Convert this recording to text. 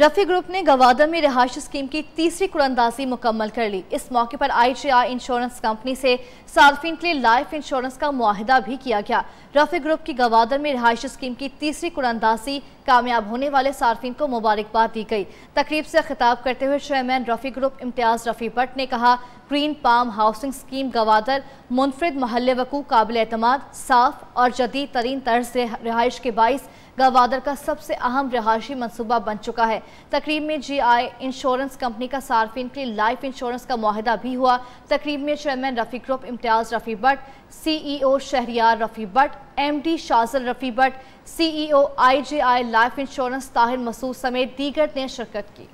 Rafi group ने गवादर में रिहायशी स्कीम की तीसरी कुरंदाजी मुकम्मल कर ली इस मौके पर आई इंश्योरेंस कंपनी से सार्फिन के लिए लाइफ इंश्योरेंस का माहिदा भी किया गया रफी ग्रुप की गवादर में रिहायशी स्कीम की तीसरी कुरंदाजी कामयाब होने वाले सार्फिन को मुबारकबाद दी गई तकरीब से खिताब करते हुए चेयरमैन रफी ग्रुप इम्तियाज रफी भट्ट ने कहा green palm housing scheme Gwadar मुनफरद महल वकू काबिल अतमाद साफ और जदीद तरीन तर्ज रिहाइश के बाईस गवादर का सबसे अहम रिहायशी मनसूबा बन चुका है तकरीब में जी आई इंश्योरेंस कंपनी का सार्फिन के लिए लाइफ इंश्योरेंस का माहिदा भी हुआ तकरीब में chairman Rafi group Imtiaz Rafi Bhatt CEO e Shahryar Rafi Bhatt MD Shazal Rafi आई CEO IGI life insurance Tahir Masood समेत दीगर ने शिरकत की